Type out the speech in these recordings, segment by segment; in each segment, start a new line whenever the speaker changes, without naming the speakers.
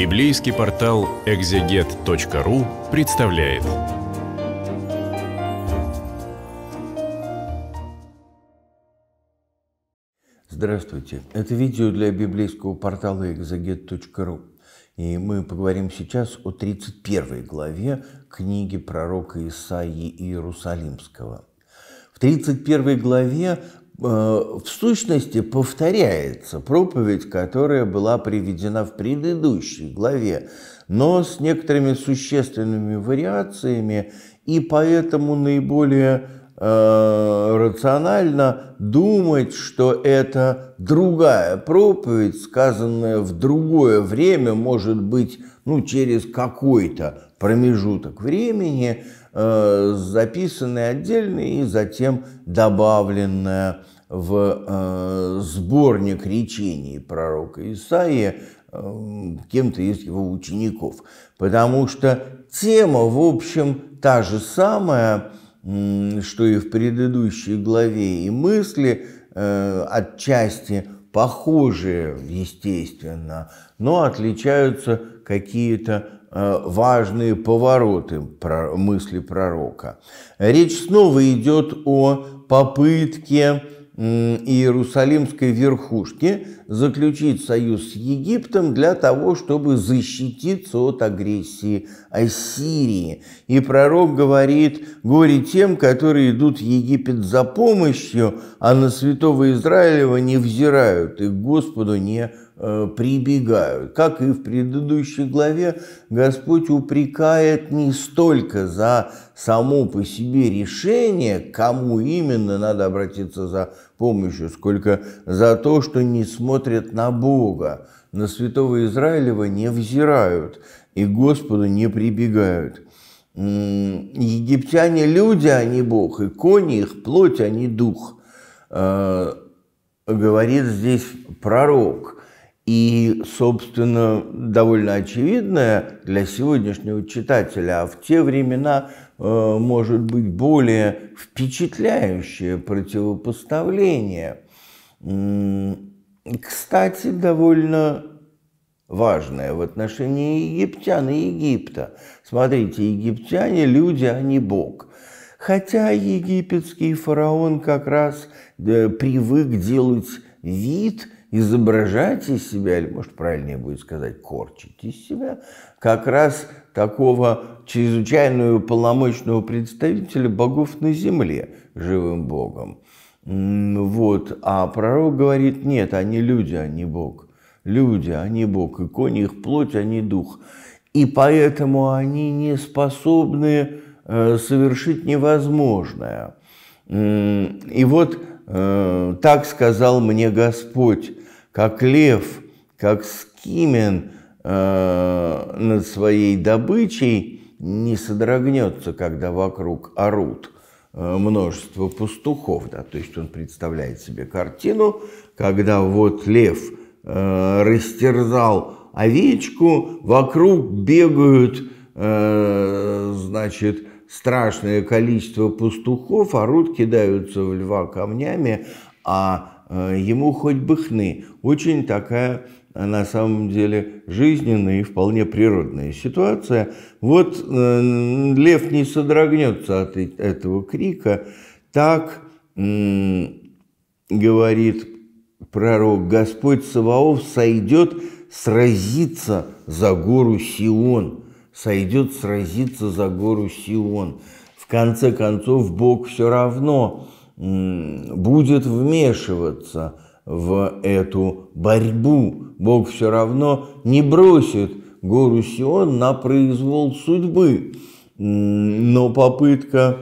Библейский портал экзегет.ру представляет. Здравствуйте. Это видео для библейского портала экзегет.ру. И мы поговорим сейчас о 31 главе книги пророка Исаии Иерусалимского. В 31 главе Э, в сущности повторяется проповедь, которая была приведена в предыдущей главе, но с некоторыми существенными вариациями, и поэтому наиболее Э, рационально думать, что это другая проповедь, сказанная в другое время, может быть, ну, через какой-то промежуток времени, э, записанная отдельно и затем добавленная в э, сборник речений пророка Исаия э, кем-то из его учеников. Потому что тема, в общем, та же самая – что и в предыдущей главе, и мысли э, отчасти похожие, естественно, но отличаются какие-то э, важные повороты мысли пророка. Речь снова идет о попытке иерусалимской верхушки заключить союз с Египтом для того, чтобы защититься от агрессии Ассирии. И пророк говорит, горе тем, которые идут в Египет за помощью, а на святого Израилева не взирают и к Господу не Э, прибегают. Как и в предыдущей главе, Господь упрекает не столько за само по себе решение, кому именно надо обратиться за помощью, сколько за то, что не смотрят на Бога, на святого Израилева не взирают и к Господу не прибегают. Египтяне люди, а не Бог, и кони их плоть, а не дух, э, говорит здесь пророк – и, собственно, довольно очевидное для сегодняшнего читателя, а в те времена, э, может быть, более впечатляющее противопоставление. Кстати, довольно важное в отношении египтян и Египта. Смотрите, египтяне – люди, а не Бог. Хотя египетский фараон как раз э, привык делать вид – изображать из себя, или, может, правильнее будет сказать, корчить из себя, как раз такого чрезвычайную полномочного представителя богов на земле живым богом. Вот. А пророк говорит, нет, они люди, а не бог. Люди, а не бог. И кони их плоть, а не дух. И поэтому они не способны э, совершить невозможное. И вот Э, так сказал мне Господь, как лев, как скимен э, над своей добычей не содрогнется, когда вокруг орут э, множество пастухов. Да? То есть он представляет себе картину, когда вот лев растерзал овечку, вокруг бегают значит, страшное количество пастухов а орут, кидаются в льва камнями, а э, ему хоть бы хны. Очень такая, э, на самом деле, жизненная и вполне природная ситуация. Вот э, лев не содрогнется от этого крика. Так говорит пророк, Господь Саваоф сойдет сразиться за гору Сион – сойдет сразиться за гору Сион. В конце концов, Бог все равно будет вмешиваться в эту борьбу. Бог все равно не бросит гору Сион на произвол судьбы. Но попытка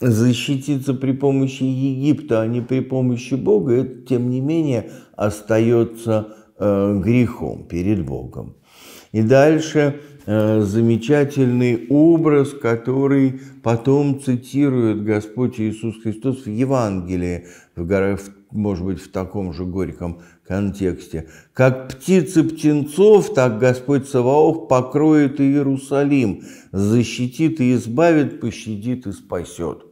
защититься при помощи Египта, а не при помощи Бога, это, тем не менее, остается э, грехом перед Богом. И дальше Э, замечательный образ, который потом цитирует Господь Иисус Христос в Евангелии, в, может быть, в таком же горьком контексте. «Как птицы птенцов, так Господь Саваоф покроет Иерусалим, защитит и избавит, пощадит и спасет».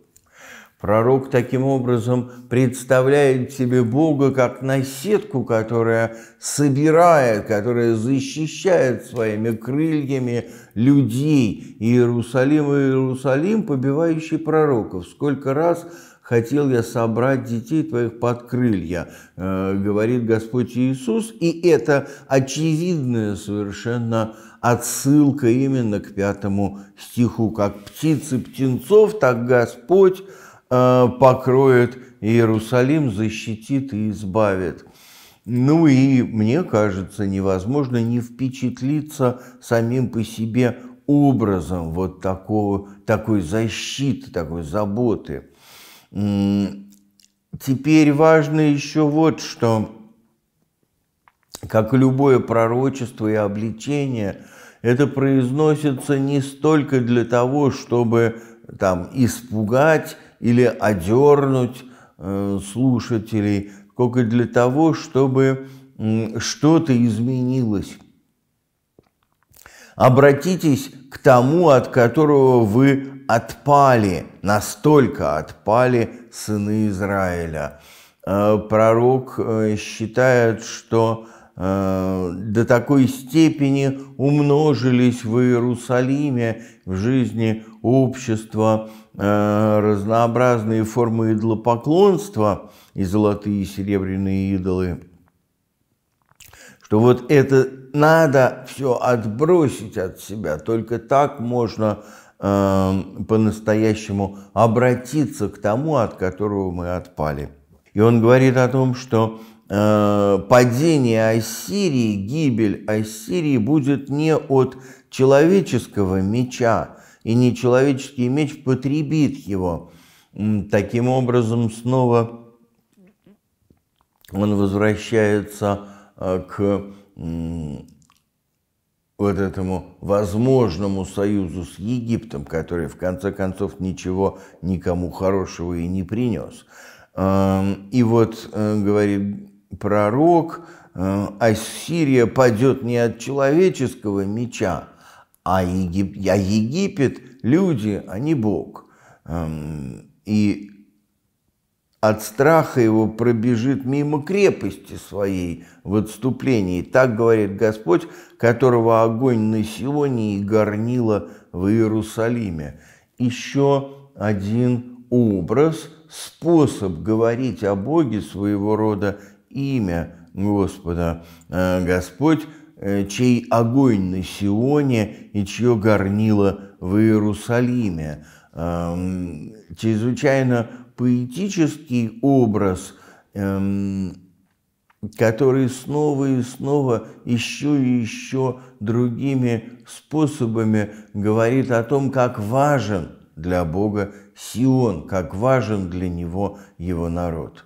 Пророк таким образом представляет себе Бога как наседку, которая собирает, которая защищает своими крыльями людей. Иерусалим и Иерусалим, побивающий пророков. Сколько раз хотел я собрать детей твоих под крылья, э, говорит Господь Иисус. И это очевидная совершенно отсылка именно к пятому стиху. Как птицы птенцов, так Господь Э, покроет Иерусалим, защитит и избавит. Ну и, мне кажется, невозможно не впечатлиться самим по себе образом вот такого, такой защиты, такой заботы. Теперь важно еще вот что, как любое пророчество и обличение, это произносится не столько для того, чтобы там испугать или одернуть э, слушателей, только для того, чтобы что-то изменилось. Обратитесь к тому, от которого вы отпали, настолько отпали сыны Израиля. Э, пророк э, считает, что Э, до такой степени умножились в Иерусалиме в жизни общества э, разнообразные формы идолопоклонства и золотые и серебряные идолы, что вот это надо все отбросить от себя, только так можно э, по-настоящему обратиться к тому, от которого мы отпали. И он говорит о том, что Э, падение Ассирии, гибель Ассирии будет не от человеческого меча, и не человеческий меч потребит его. Таким образом, снова он возвращается э, к вот этому возможному союзу с Египтом, который в конце концов ничего никому хорошего и не принес. Эм, и вот, э, говорит пророк, э, Ассирия падет не от человеческого меча, а Египет, а Египет люди, а не Бог. Эм, и от страха его пробежит мимо крепости своей в отступлении. Так говорит Господь, которого огонь на Сионе и горнило в Иерусалиме. Еще один образ, способ говорить о Боге своего рода имя Господа. Э, Господь, э, чей огонь на Сионе и чье горнило в Иерусалиме. Эм, чрезвычайно поэтический образ, эм, который снова и снова, еще и еще другими способами говорит о том, как важен для Бога Сион, как важен для него его народ.